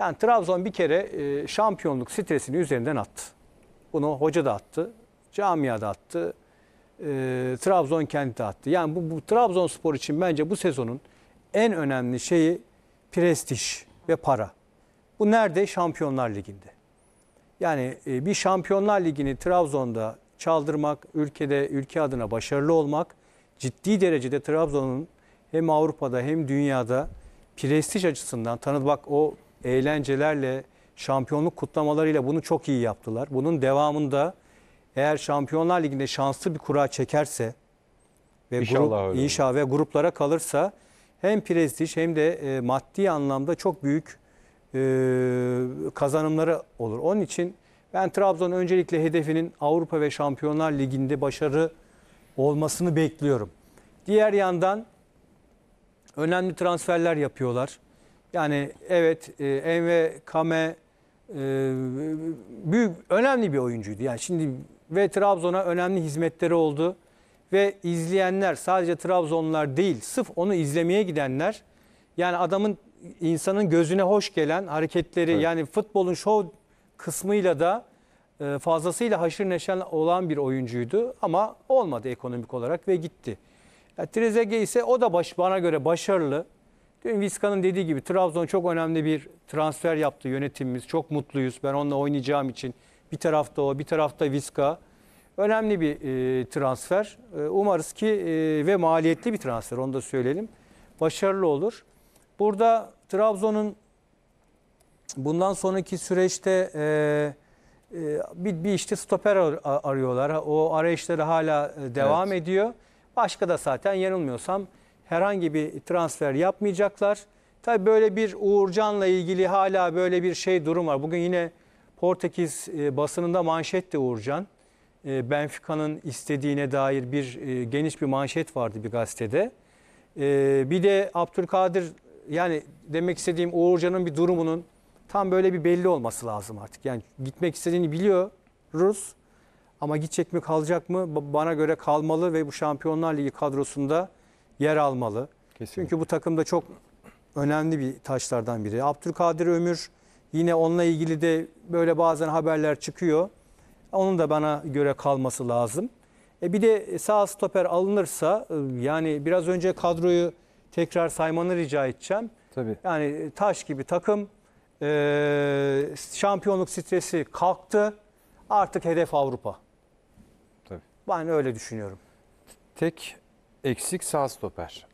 Yani Trabzon bir kere e, şampiyonluk stresini üzerinden attı. Bunu hoca da attı, camia da attı, e, Trabzon kendi de attı. Yani bu, bu spor için bence bu sezonun en önemli şeyi prestij ve para. Bu nerede? Şampiyonlar Ligi'nde. Yani e, bir Şampiyonlar Ligi'ni Trabzon'da çaldırmak, ülkede ülke adına başarılı olmak ciddi derecede Trabzon'un hem Avrupa'da hem dünyada prestij açısından tanı bak o eğlencelerle, şampiyonluk kutlamalarıyla bunu çok iyi yaptılar. Bunun devamında eğer Şampiyonlar Ligi'nde şanslı bir kura çekerse ve İnşallah grup öyle. ve gruplara kalırsa hem prestij hem de e, maddi anlamda çok büyük e, kazanımları olur. Onun için ben Trabzon öncelikle hedefinin Avrupa ve Şampiyonlar Ligi'nde başarı olmasını bekliyorum. Diğer yandan önemli transferler yapıyorlar. Yani evet e, Enve Kame e, büyük önemli bir oyuncuydu. Yani şimdi ve Trabzon'a önemli hizmetleri oldu ve izleyenler sadece Trabzonlular değil, sırf onu izlemeye gidenler yani adamın insanın gözüne hoş gelen hareketleri evet. yani futbolun şov kısmıyla da e, fazlasıyla haşır neşen olan bir oyuncuydu ama olmadı ekonomik olarak ve gitti. Yani Trezeguet ise o da baş, bana göre başarılı. Dün Vizcan'ın dediği gibi Trabzon çok önemli bir transfer yaptı yönetimimiz. Çok mutluyuz. Ben onunla oynayacağım için. Bir tarafta o, bir tarafta Vizca. Önemli bir e, transfer. E, umarız ki e, ve maliyetli bir transfer onu da söyleyelim. Başarılı olur. Burada Trabzon'un bundan sonraki süreçte e, e, bir, bir işte stoper ar arıyorlar. O arayışları hala e, devam evet. ediyor. Başka da zaten yanılmıyorsam herhangi bir transfer yapmayacaklar. Tabii böyle bir Uğurcan'la ilgili hala böyle bir şey durum var. Bugün yine Portekiz e, basınında manşetti Uğurcan. E, Benfica'nın istediğine dair bir e, geniş bir manşet vardı bir gazetede. Bir de Abdülkadir yani demek istediğim Uğurcan'ın bir durumunun tam böyle bir belli olması lazım artık. Yani gitmek istediğini biliyor Rus, ama gidecek mi kalacak mı bana göre kalmalı ve bu Şampiyonlar Ligi kadrosunda yer almalı. Kesinlikle. Çünkü bu takımda çok önemli bir taşlardan biri. Abdülkadir Ömür yine onunla ilgili de böyle bazen haberler çıkıyor. Onun da bana göre kalması lazım. E bir de sağ stoper alınırsa e, yani biraz önce kadroyu tekrar saymanı rica edeceğim. Tabii. Yani e, taş gibi takım e, şampiyonluk stresi kalktı. Artık hedef Avrupa. Tabii. Ben öyle düşünüyorum. Tek eksik sağ stoper.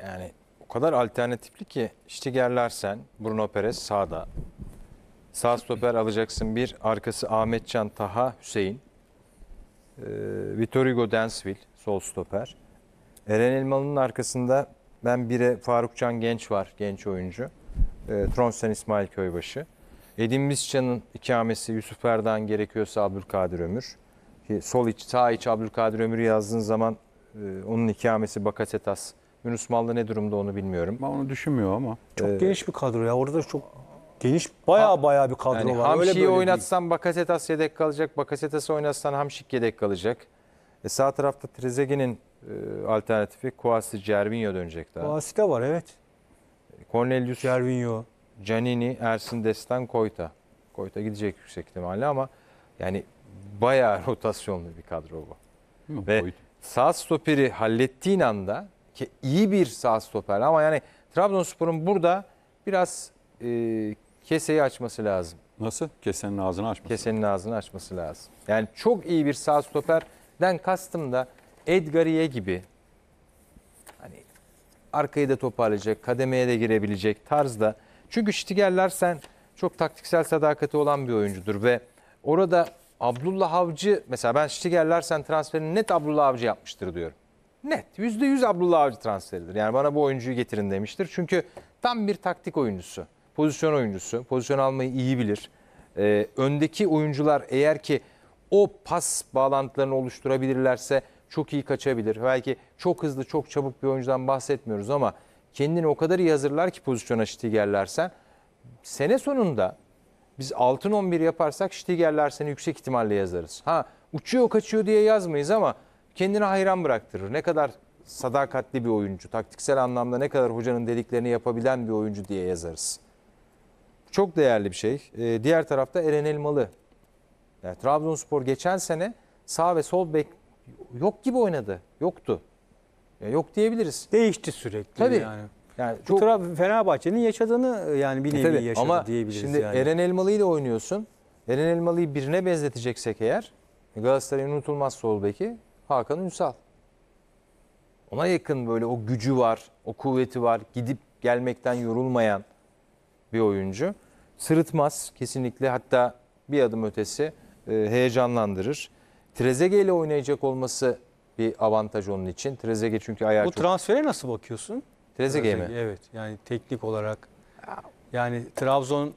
Yani o kadar alternatifli ki işte Stigerlersen, Bruno Perez sağda. Sağ stoper alacaksın bir. Arkası Ahmetcan, Taha, Hüseyin. Ee, Vitor Hugo Densville sol stoper. Eren Elmalı'nın arkasında ben bire Farukcan Genç var, genç oyuncu. E, Tronsen İsmail Köybaşı. Edin Miscan'ın ikamesi Yusuf Erdoğan gerekiyorsa Abdülkadir Ömür. Ki sol iç, sağ iç Abdülkadir Ömür yazdığın zaman ee, onun ikamesi Bakasetas. Yunus Mallı ne durumda onu bilmiyorum. Ben onu düşünmüyor ama. Çok ee, geniş bir kadro ya. Orada çok geniş baya baya bir kadro yani var. Hamşi'yi oynatsan Bakasetas yedek kalacak. Bakasetas'ı oynatsan Hamşik yedek kalacak. E sağ tarafta Trezeguet'in e, alternatifi Kuasi Cervinho dönecek daha. Kuasi de var evet. Cornelius Cervinho. Canini, Ersin Destan, Koyta. Koyta gidecek yüksek ihtimalle ama yani bayağı rotasyonlu bir kadro bu. Hı, Ve Koyta sağ stoperi hallettiğin anda ki iyi bir sağ stoper ama yani Trabzonspor'un burada biraz e, keseyi açması lazım. Nasıl? Kesenin ağzını açması. Kesenin ağzını açması lazım. Yani çok iyi bir sağ stoperden kastım da Edgariye gibi hani arkayı da toparlayacak, kademeye de girebilecek tarzda. Çünkü Ştigerler sen çok taktiksel sadakati olan bir oyuncudur ve orada Abdullah Avcı mesela ben Stigerlersen transferini net Abdullah Avcı yapmıştır diyorum. Net. Yüzde yüz Abdullah Avcı transferidir. Yani bana bu oyuncuyu getirin demiştir. Çünkü tam bir taktik oyuncusu. Pozisyon oyuncusu. Pozisyon almayı iyi bilir. Ee, öndeki oyuncular eğer ki o pas bağlantılarını oluşturabilirlerse çok iyi kaçabilir. Belki çok hızlı, çok çabuk bir oyuncudan bahsetmiyoruz ama kendini o kadar iyi hazırlar ki pozisyona Stigerlersen. Sene sonunda biz altın 11 yaparsak Stigerler seni yüksek ihtimalle yazarız. Ha uçuyor kaçıyor diye yazmayız ama kendini hayran bıraktırır. Ne kadar sadakatli bir oyuncu, taktiksel anlamda ne kadar hocanın dediklerini yapabilen bir oyuncu diye yazarız. Çok değerli bir şey. Ee, diğer tarafta Eren Elmalı. Yani Trabzonspor geçen sene sağ ve sol bek yok gibi oynadı. Yoktu. Ya yok diyebiliriz. Değişti sürekli Tabii. yani. Yani çok... bu taraf Fenerbahçe'nin yaşadığını e, yani bir e, nevi yaşadı ama diyebiliriz. Şimdi yani. Eren Elmalı'yı ile oynuyorsun. Eren Elmalı'yı birine benzeteceksek eğer e, Galatasaray'ın unutulmaz sol beki Hakan Ünsal. Ona yakın böyle o gücü var, o kuvveti var. Gidip gelmekten yorulmayan bir oyuncu. Sırıtmaz kesinlikle hatta bir adım ötesi e, heyecanlandırır. Trezege ile oynayacak olması bir avantaj onun için. Trezege çünkü ayağı Bu çok... transfere nasıl bakıyorsun? Trezeguet mi? Evet. Yani teknik olarak. Yani Trabzon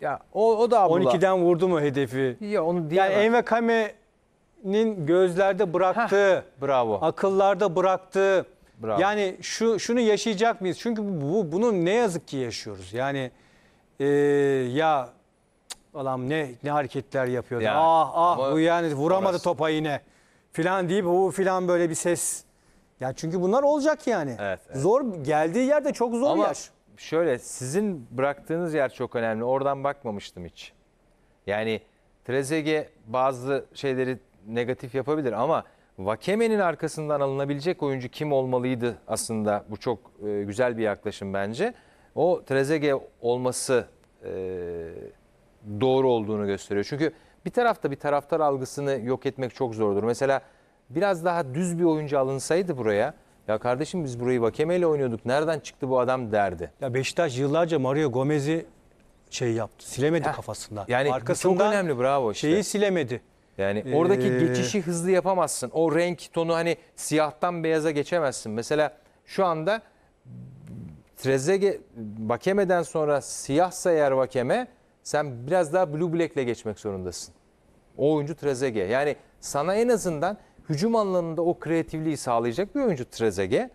ya o, o da Abdullah. 12'den vurdu mu hedefi? Ya onu diyemem. Yani Enve Kame'nin gözlerde bıraktığı, Heh, bravo. akıllarda bıraktığı. Bravo. Yani şu şunu yaşayacak mıyız? Çünkü bu bunu ne yazık ki yaşıyoruz. Yani e, ya alam ne ne hareketler yapıyordu. Ya, ah ah bu yani vuramadı orası. topa yine. Filan deyip bu filan böyle bir ses ya çünkü bunlar olacak yani. Evet, evet. Zor geldiği yerde çok zor Ama yaş. Şöyle sizin bıraktığınız yer çok önemli. Oradan bakmamıştım hiç. Yani Trezege bazı şeyleri negatif yapabilir ama Vakeme'nin arkasından alınabilecek oyuncu kim olmalıydı aslında? Bu çok e, güzel bir yaklaşım bence. O Trezege olması e, doğru olduğunu gösteriyor. Çünkü bir tarafta bir taraftar algısını yok etmek çok zordur. Mesela biraz daha düz bir oyuncu alınsaydı buraya ya kardeşim biz burayı Vakeme ile oynuyorduk. Nereden çıktı bu adam derdi. Ya Beşiktaş yıllarca Mario Gomez'i şey yaptı. Silemedi Heh, kafasında. Yani Arkasından çok önemli bravo işte. Şeyi silemedi. Yani ee... oradaki geçişi hızlı yapamazsın. O renk tonu hani siyahtan beyaza geçemezsin. Mesela şu anda Trezege Vakeme'den sonra siyahsa sayar Vakeme sen biraz daha Blue Black'le geçmek zorundasın. O oyuncu Trezege. Yani sana en azından hücum anlamında o kreatifliği sağlayacak bir oyuncu Trezege.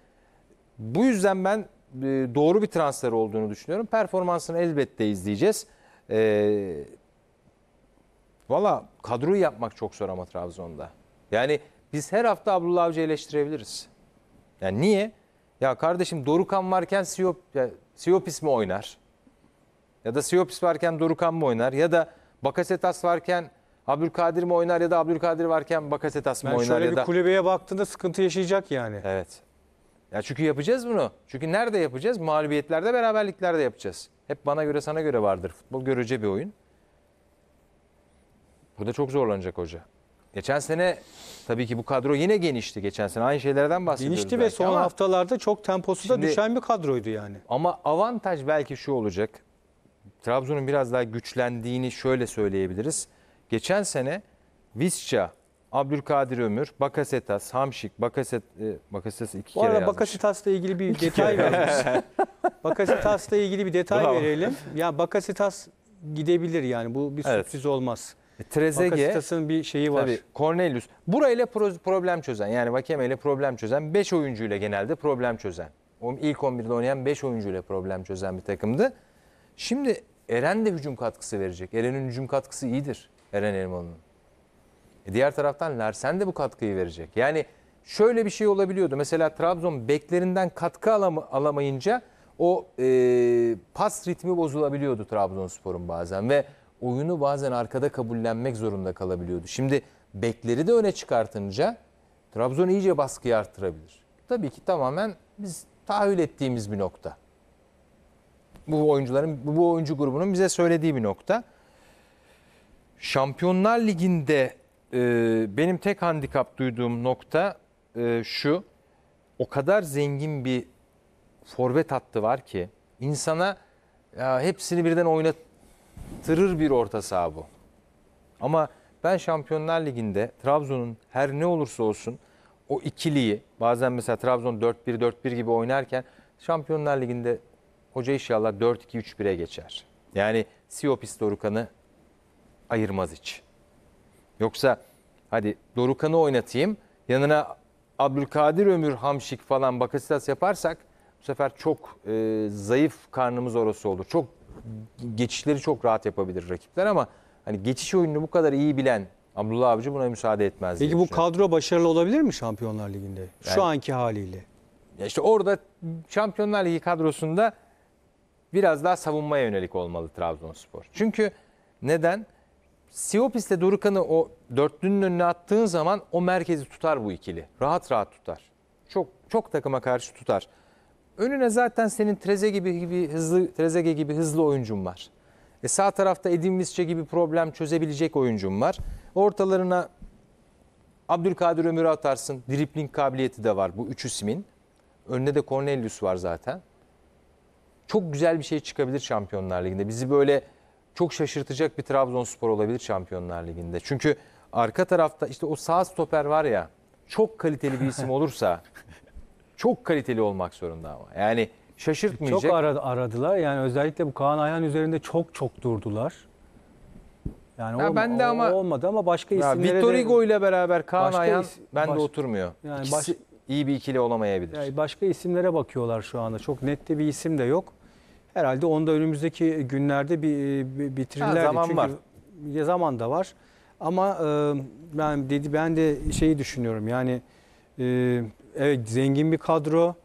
Bu yüzden ben e, doğru bir transfer olduğunu düşünüyorum. Performansını elbette izleyeceğiz. Ee, Valla kadroyu yapmak çok zor ama Trabzon'da. Yani biz her hafta Abdullah Avcı eleştirebiliriz. Yani niye? Ya kardeşim Dorukan varken Siyop, ya, Siyopis mi oynar? Ya da Siyopis varken Dorukan mı oynar? Ya da Bakasetas varken Abdülkadir mi oynar ya da Abdülkadir varken Bakasetas mı yani oynar ya da... Şöyle bir kulübeye baktığında sıkıntı yaşayacak yani. Evet. Ya çünkü yapacağız bunu. Çünkü nerede yapacağız? Mağlubiyetlerde, beraberliklerde yapacağız. Hep bana göre sana göre vardır. Futbol görece bir oyun. Burada çok zorlanacak hoca. Geçen sene tabii ki bu kadro yine genişti. Geçen sene aynı şeylerden bahsediyoruz. Genişti ve son ama haftalarda çok temposu da düşen bir kadroydu yani. Ama avantaj belki şu olacak. Trabzon'un biraz daha güçlendiğini şöyle söyleyebiliriz. Geçen sene Visca, Abdülkadir Ömür, Bakasetas, Hamşik, Bakaset, e, Bakasetas iki Bu kere arada yazmış. Bakasetasla ilgili bir detay vermiş. Bakasitas'la ilgili bir detay Bravo. verelim. Ya Bakasitas gidebilir yani bu bir Evet. sürpriz olmaz. E, Trezege, Bakasitas'ın bir şeyi var. tabii Cornelius. Burayla pro- problem çözen yani Vakeme ile problem çözen 5 oyuncuyla genelde problem çözen. O ilk 11'de oynayan 5 oyuncuyla problem çözen bir takımdı. Şimdi Eren de hücum katkısı verecek. Eren'in hücum katkısı iyidir. Eren Elmalı'nın. E diğer taraftan Lersen de bu katkıyı verecek. Yani şöyle bir şey olabiliyordu. Mesela Trabzon beklerinden katkı alamayınca o e, pas ritmi bozulabiliyordu Trabzonspor'un bazen ve oyunu bazen arkada kabullenmek zorunda kalabiliyordu. Şimdi bekleri de öne çıkartınca Trabzon iyice baskıyı arttırabilir. Tabii ki tamamen biz tahayyül ettiğimiz bir nokta. Bu oyuncuların, bu oyuncu grubunun bize söylediği bir nokta. Şampiyonlar Ligi'nde e, benim tek handikap duyduğum nokta e, şu. O kadar zengin bir forvet hattı var ki insana ya hepsini birden oynatırır bir orta saha bu. Ama ben Şampiyonlar Ligi'nde Trabzon'un her ne olursa olsun o ikiliyi bazen mesela Trabzon 4-1-4-1 gibi oynarken Şampiyonlar Ligi'nde hoca inşallah 4-2-3-1'e geçer. Yani Siopis Dorukan'ı ayırmaz hiç. Yoksa hadi Dorukan'ı oynatayım yanına Abdülkadir Ömür Hamşik falan Bakasitas yaparsak bu sefer çok e, zayıf karnımız orası olur. Çok geçişleri çok rahat yapabilir rakipler ama hani geçiş oyununu bu kadar iyi bilen Abdullah Avcı buna müsaade etmez. Peki bu kadro başarılı olabilir mi Şampiyonlar Ligi'nde? Yani, Şu anki haliyle. Ya işte orada Şampiyonlar Ligi kadrosunda biraz daha savunmaya yönelik olmalı Trabzonspor. Çünkü neden? Siopis'te Dorukan'ı o dörtlünün önüne attığın zaman o merkezi tutar bu ikili. Rahat rahat tutar. Çok çok takıma karşı tutar. Önüne zaten senin Treze gibi, gibi hızlı Trezege gibi hızlı oyuncun var. E sağ tarafta Edin Visce gibi problem çözebilecek oyuncun var. Ortalarına Abdülkadir Ömür atarsın. Dripling kabiliyeti de var bu üç ismin. Önünde de Cornelius var zaten. Çok güzel bir şey çıkabilir Şampiyonlar Ligi'nde. Bizi böyle çok şaşırtacak bir Trabzonspor olabilir Şampiyonlar Ligi'nde. Çünkü arka tarafta işte o sağ stoper var ya çok kaliteli bir isim olursa çok kaliteli olmak zorunda ama. Yani şaşırtmayacak. Çok aradı, aradılar. Yani özellikle bu Kaan Ayhan üzerinde çok çok durdular. Yani ya olma, ben de ama olmadı ama başka isimlere Victor Hugo ile beraber Kaan Ayhan Bende oturmuyor. Yani baş, iyi bir ikili olamayabilir. Yani başka isimlere bakıyorlar şu anda. Çok net de bir isim de yok. Herhalde onda önümüzdeki günlerde bir bitirirler. Zaman Çünkü var. Zaman da var. Ama e, ben dedi ben de şeyi düşünüyorum. Yani e, evet zengin bir kadro,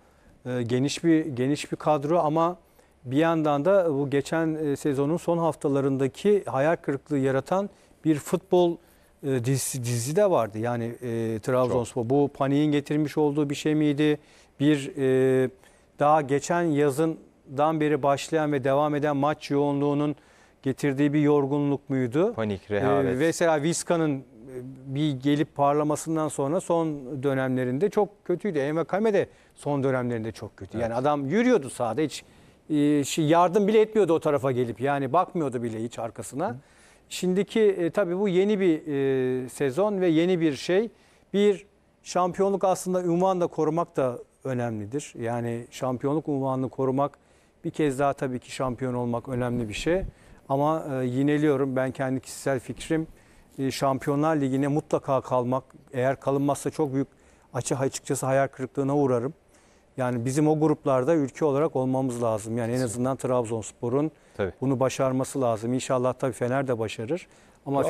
e, geniş bir geniş bir kadro ama bir yandan da bu geçen sezonun son haftalarındaki hayal kırıklığı yaratan bir futbol dizisi, dizi de vardı. Yani e, Trabzonspor Çok. bu paniğin getirmiş olduğu bir şey miydi? Bir e, daha geçen yazın dan beri başlayan ve devam eden maç yoğunluğunun getirdiği bir yorgunluk muydu? Panik, ee, rehavet. Ee, mesela Vizca'nın e, bir gelip parlamasından sonra son dönemlerinde çok kötüydü. Envekame de son dönemlerinde çok kötü. Evet. Yani adam yürüyordu sahada hiç e, şey, yardım bile etmiyordu o tarafa gelip. Yani bakmıyordu bile hiç arkasına. Hı. Şimdiki e, tabii bu yeni bir e, sezon ve yeni bir şey. Bir şampiyonluk aslında unvan da korumak da önemlidir. Yani şampiyonluk unvanını korumak bir kez daha tabii ki şampiyon olmak önemli bir şey. Ama e, yineliyorum ben kendi kişisel fikrim e, Şampiyonlar Ligi'ne mutlaka kalmak. Eğer kalınmazsa çok büyük açı açıkçası hayal kırıklığına uğrarım. Yani bizim o gruplarda ülke olarak olmamız lazım. Yani en azından Trabzonspor'un bunu başarması lazım. İnşallah tabii Fener de başarır. Ama